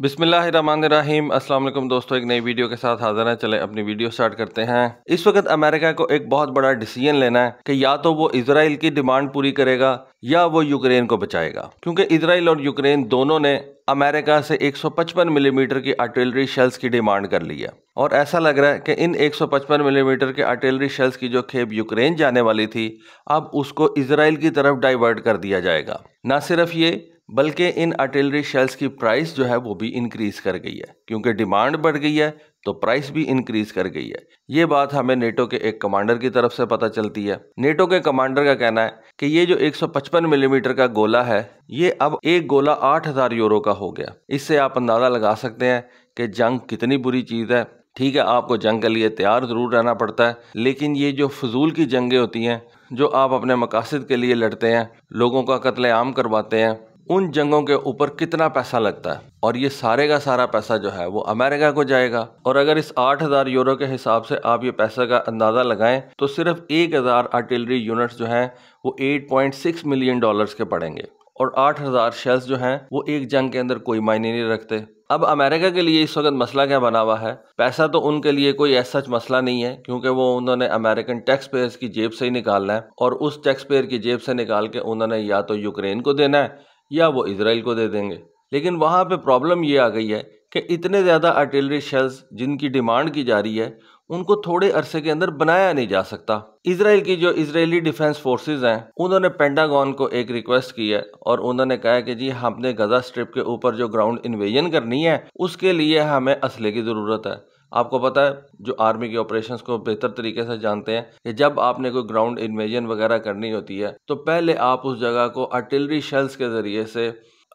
बिसमीम असल दोस्तों एक नई वीडियो के साथ हाजिर हैं चले अपनी वीडियो स्टार्ट करते हैं इस वक्त अमेरिका को एक बहुत बड़ा डिसीजन लेना है कि या तो वो इसराइल की डिमांड पूरी करेगा या वो यूक्रेन को बचाएगा क्योंकि इसराइल और यूक्रेन दोनों ने अमेरिका से 155 मिलीमीटर की आर्टिलरी शेल्स की डिमांड कर ली है और ऐसा लग रहा है कि इन 155 मिलीमीटर के आर्टिलरी शेल्स की जो खेप यूक्रेन जाने वाली थी अब उसको इसराइल की तरफ डाइवर्ट कर दिया जाएगा ना सिर्फ ये बल्कि इन आर्टिलरी शेल्स की प्राइस जो है वो भी इंक्रीज़ कर गई है क्योंकि डिमांड बढ़ गई है तो प्राइस भी इंक्रीज़ कर गई है ये बात हमें नेटो के एक कमांडर की तरफ से पता चलती है नेटो के कमांडर का कहना है कि ये जो 155 मिलीमीटर का गोला है ये अब एक गोला 8000 यूरो का हो गया इससे आप अंदाज़ा लगा सकते हैं कि जंग कितनी बुरी चीज़ है ठीक है आपको जंग के लिए तैयार ज़रूर रहना पड़ता है लेकिन ये जो फजूल की जंगें होती हैं जो आप अपने मकासद के लिए लड़ते हैं लोगों का आम करवाते हैं उन जंगों के ऊपर कितना पैसा लगता है और ये सारे का सारा पैसा जो है वो अमेरिका को जाएगा और अगर इस 8000 यूरो के हिसाब से आप ये पैसा का अंदाज़ा लगाएं तो सिर्फ 1000 आर्टिलरी यूनिट्स जो हैं वो 8.6 मिलियन डॉलर्स के पड़ेंगे और 8000 शेल्स जो हैं वो एक जंग के अंदर कोई मायने नहीं रखते अब अमेरिका के लिए इस वक्त मसला क्या बना हुआ है पैसा तो उनके लिए कोई ऐसा मसला नहीं है क्योंकि वो उन्होंने अमेरिकन टैक्स पेयर्स की जेब से ही निकालना है और उस टैक्स पेयर की जेब से निकाल के उन्होंने या तो यूक्रेन को देना है या वो इसराइल को दे देंगे लेकिन वहाँ पर प्रॉब्लम ये आ गई है कि इतने ज़्यादा आर्टिलरी शेल्स जिनकी डिमांड की जा रही है उनको थोड़े अरसे के अंदर बनाया नहीं जा सकता इसराइल की जो इसराइली डिफेंस फोर्सेस हैं उन्होंने पेंटागॉन को एक रिक्वेस्ट की है और उन्होंने कहा है कि जी हमने गजा स्ट्रिप के ऊपर जो ग्राउंड इन्वेजन करनी है उसके लिए हमें असले की ज़रूरत है आपको पता है जो आर्मी के ऑपरेशंस को बेहतर तरीके से जानते हैं कि जब आपने कोई ग्राउंड इन्वेजन वगैरह करनी होती है तो पहले आप उस जगह को आर्टिलरी शेल्स के ज़रिए से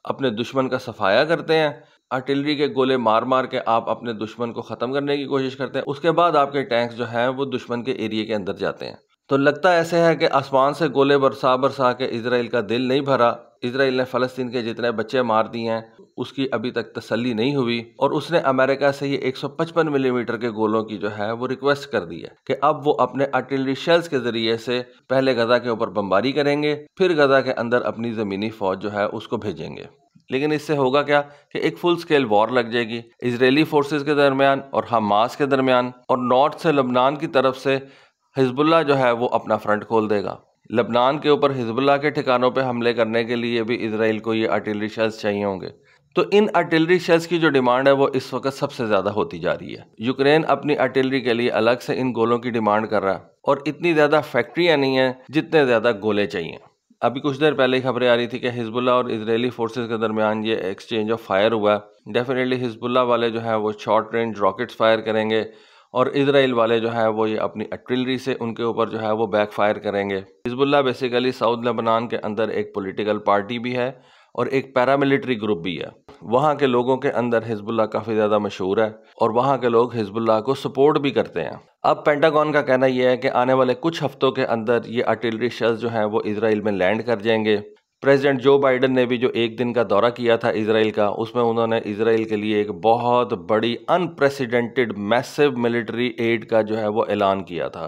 अपने दुश्मन का सफाया करते हैं आर्टिलरी के गोले मार मार के आप अपने दुश्मन को ख़त्म करने की कोशिश करते हैं उसके बाद आपके टैंक्स जो हैं वो दुश्मन के एरिए के अंदर जाते हैं तो लगता ऐसे है कि आसमान से गोले बरसा बरसा के इसराइल का दिल नहीं भरा इसराइल ने फ़लस्तीन के जितने बच्चे मार दिए हैं उसकी अभी तक तसल्ली नहीं हुई और उसने अमेरिका से ये 155 मिलीमीटर के गोलों की जो है वो रिक्वेस्ट कर दी है कि अब वो अपने आर्टिलरी शेल्स के ज़रिए से पहले गज़ा के ऊपर बमबारी करेंगे फिर गज़ा के अंदर अपनी ज़मीनी फ़ौज जो है उसको भेजेंगे लेकिन इससे होगा क्या कि एक फुल स्केल वॉर लग जाएगी इसराइली फोर्सेज के दरमियान और हमास के दरमियान और नॉर्थ से लबनान की तरफ से हिजबुल्ला जो है वो अपना फ्रंट खोल देगा लबनान के ऊपर हिजबुल्ला के ठिकानों पर हमले करने के लिए भी इसराइल को ये आर्टिलरी शेल्स चाहिए होंगे तो इन आर्टिलरी शेल्स की जो डिमांड है वो इस वक्त सबसे ज़्यादा होती जा रही है यूक्रेन अपनी आर्टिलरी के लिए अलग से इन गोलों की डिमांड कर रहा है और इतनी ज़्यादा फैक्ट्रियाँ नहीं हैं जितने ज़्यादा गोले चाहिए अभी कुछ देर पहले ही खबरें आ रही थी कि हिजबुल्ला और इसराइली फोर्सेज के दरमियान ये एक्सचेंज ऑफ फायर हुआ है डेफिनेटली हिजबुल्ला वाले जो है वो शॉर्ट रेंज रॉकेट्स फायर करेंगे और इसराइल वाले जो है वो ये अपनी अट्रिलरी से उनके ऊपर जो है वो बैक फायर करेंगे हिजबुल्ला बेसिकली साउथ लबनान के अंदर एक पोलिटिकल पार्टी भी है और एक पैरामिलिट्री ग्रुप भी है वहाँ के लोगों के अंदर हिजबुल्ला काफ़ी ज़्यादा मशहूर है और वहाँ के लोग हिजबुल्ला को सपोर्ट भी करते हैं अब पेंटागॉन का कहना यह है कि आने वाले कुछ हफ्तों के अंदर ये आर्टिलरी शेल्स जो हैं वो इसराइल में लैंड कर जाएंगे प्रेसिडेंट जो बाइडन ने भी जो एक दिन का दौरा किया था इसराइल का उसमें उन्होंने इसराइल के लिए एक बहुत बड़ी अनप्रेसिडेंटेड मैसिव मिलिट्री एड का जो है वो ऐलान किया था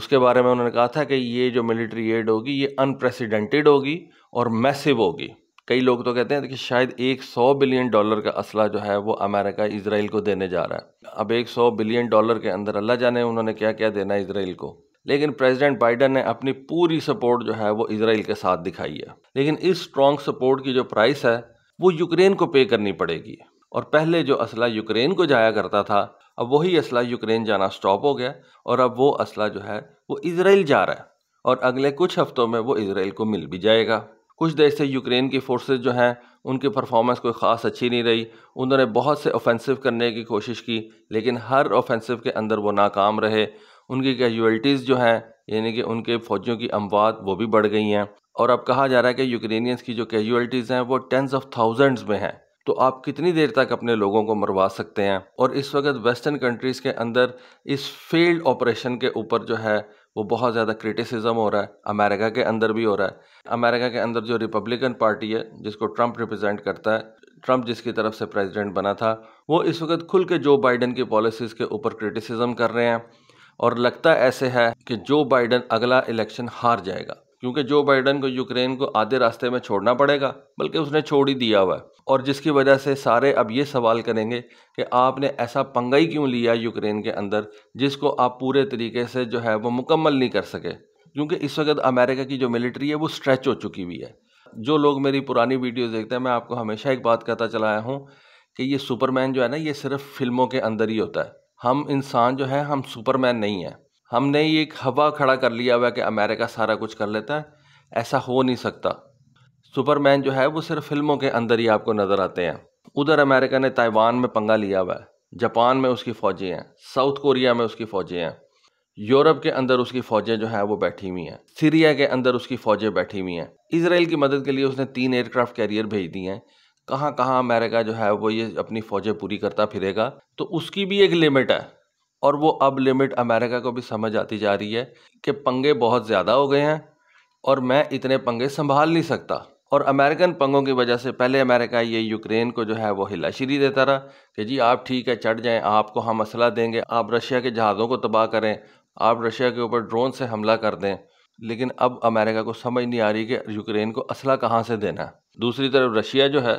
उसके बारे में उन्होंने कहा था कि ये जो मिलिट्री एड होगी ये अनप्रेसिडेंटेड होगी और मैसिव होगी कई लोग तो कहते हैं कि शायद एक सौ बिलियन डॉलर का असला जो है वो अमेरिका इसराइल को देने जा रहा है अब एक सौ बिलियन डॉलर के अंदर अल्लाह जाने उन्होंने क्या क्या देना है इसराइल को लेकिन प्रेसिडेंट बाइडन ने अपनी पूरी सपोर्ट जो है वो इसराइल के साथ दिखाई है लेकिन इस स्ट्रॉन्ग सपोर्ट की जो प्राइस है वो यूक्रेन को पे करनी पड़ेगी और पहले जो असला यूक्रेन को जाया करता था अब वही असला यूक्रेन जाना स्टॉप हो गया और अब वो असला जो है वो इसराइल जा रहा है और अगले कुछ हफ्तों में वो इसराइल को मिल भी जाएगा कुछ देर से यूक्रेन की फोर्सेज जो हैं उनकी परफॉर्मेंस कोई ख़ास अच्छी नहीं रही उन्होंने बहुत से ऑफेंसिव करने की कोशिश की लेकिन हर ऑफेंसिव के अंदर वो नाकाम रहे उनकी कैजुअल्टीज़ जो हैं यानी कि उनके फ़ौजियों की अमवात वो भी बढ़ गई हैं और अब कहा जा रहा है कि यूक्रेनियंस की जो कैजुअल्टीज़ हैं वो टेंस ऑफ थाउजेंड्स में हैं तो आप कितनी देर तक अपने लोगों को मरवा सकते हैं और इस वक्त वेस्टर्न कंट्रीज़ के अंदर इस फील्ड ऑपरेशन के ऊपर जो है वो बहुत ज़्यादा क्रिटिसिज्म हो रहा है अमेरिका के अंदर भी हो रहा है अमेरिका के अंदर जो रिपब्लिकन पार्टी है जिसको ट्रंप रिप्रेजेंट करता है ट्रंप जिसकी तरफ से प्रेसिडेंट बना था वो इस वक्त खुल के जो बाइडन की पॉलिसीज़ के ऊपर क्रिटिसिज्म कर रहे हैं और लगता ऐसे है कि जो बाइडन अगला इलेक्शन हार जाएगा क्योंकि जो बाइडन को यूक्रेन को आधे रास्ते में छोड़ना पड़ेगा बल्कि उसने छोड़ ही दिया हुआ है और जिसकी वजह से सारे अब ये सवाल करेंगे कि आपने ऐसा पंगा ही क्यों लिया यूक्रेन के अंदर जिसको आप पूरे तरीके से जो है वो मुकम्मल नहीं कर सके क्योंकि इस वक्त अमेरिका की जो मिलिट्री है वो स्ट्रेच हो चुकी हुई है जो लोग मेरी पुरानी वीडियो देखते हैं मैं आपको हमेशा एक बात कहता चला आया हूँ कि ये सुपरमैन जो है ना ये सिर्फ फिल्मों के अंदर ही होता है हम इंसान जो है हम सुपरमैन नहीं है हमने ये एक हवा खड़ा कर लिया हुआ है कि अमेरिका सारा कुछ कर लेता है ऐसा हो नहीं सकता सुपरमैन जो है वो सिर्फ फिल्मों के अंदर ही आपको नज़र आते हैं उधर अमेरिका ने ताइवान में पंगा लिया हुआ है जापान में उसकी फौजें हैं साउथ कोरिया में उसकी फौजें हैं यूरोप के अंदर उसकी फ़ौजें जो हैं वो बैठी हुई हैं सीरिया के अंदर उसकी फ़ौजें बैठी हुई हैं इसराइल की मदद के लिए उसने तीन एयरक्राफ्ट कैरियर भेज दिए हैं कहाँ कहाँ अमेरिका जो है वो ये अपनी फ़ौजें पूरी करता फिरेगा तो उसकी भी एक लिमिट है और वो अब लिमिट अमेरिका को भी समझ आती जा रही है कि पंगे बहुत ज़्यादा हो गए हैं और मैं इतने पंगे संभाल नहीं सकता और अमेरिकन पंगों की वजह से पहले अमेरिका ये यूक्रेन को जो है वो हिलाशीरी देता रहा कि जी आप ठीक है चढ़ जाएं आपको हम असला देंगे आप रशिया के जहाज़ों को तबाह करें आप रशिया के ऊपर ड्रोन से हमला कर दें लेकिन अब अमेरिका को समझ नहीं आ रही कि यूक्रेन को असला कहाँ से देना है दूसरी तरफ रशिया जो है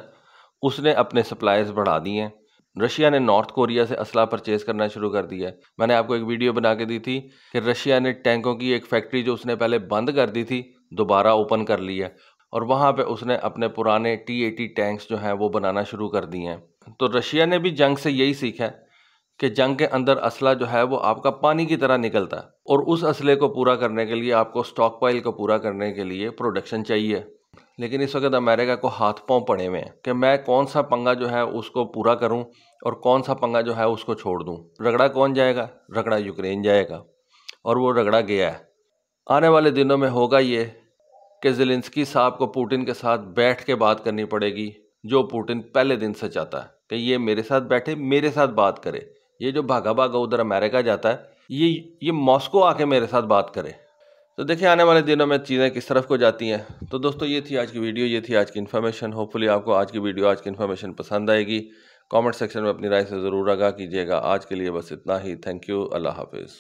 उसने अपने सप्लाईज बढ़ा दिए हैं रशिया ने नॉर्थ कोरिया से असला परचेज करना शुरू कर दिया है मैंने आपको एक वीडियो बना के दी थी कि रशिया ने टैंकों की एक फैक्ट्री जो उसने पहले बंद कर दी थी दोबारा ओपन कर ली है और वहाँ पे उसने अपने पुराने टी एटी टैंक्स जो हैं वो बनाना शुरू कर दिए हैं तो रशिया ने भी जंग से यही सीखा है कि जंग के अंदर असला जो है वो आपका पानी की तरह निकलता है और उस असले को पूरा करने के लिए आपको स्टॉक को पूरा करने के लिए प्रोडक्शन चाहिए लेकिन इस वक्त अमेरिका को हाथ पांव पड़े हुए हैं कि मैं कौन सा पंगा जो है उसको पूरा करूं और कौन सा पंगा जो है उसको छोड़ दूं रगड़ा कौन जाएगा रगड़ा यूक्रेन जाएगा और वो रगड़ा गया है आने वाले दिनों में होगा ये कि जेलेंसकी साहब को पुटिन के साथ बैठ के बात करनी पड़ेगी जो पुटिन पहले दिन से चाहता है कि ये मेरे साथ बैठे मेरे साथ बात करे ये जो भागा भागा उधर अमेरिका जाता है ये ये मॉस्को आके मेरे साथ बात करे तो देखिए आने वाले दिनों में चीज़ें किस तरफ को जाती हैं तो दोस्तों ये थी आज की वीडियो ये थी आज की इन्फॉर्मेशन होपफुली आपको आज की वीडियो आज की इन्फॉर्मेशन पसंद आएगी कमेंट सेक्शन में अपनी राय से ज़रूर आगा कीजिएगा आज के लिए बस इतना ही थैंक यू अल्लाह हाफिज़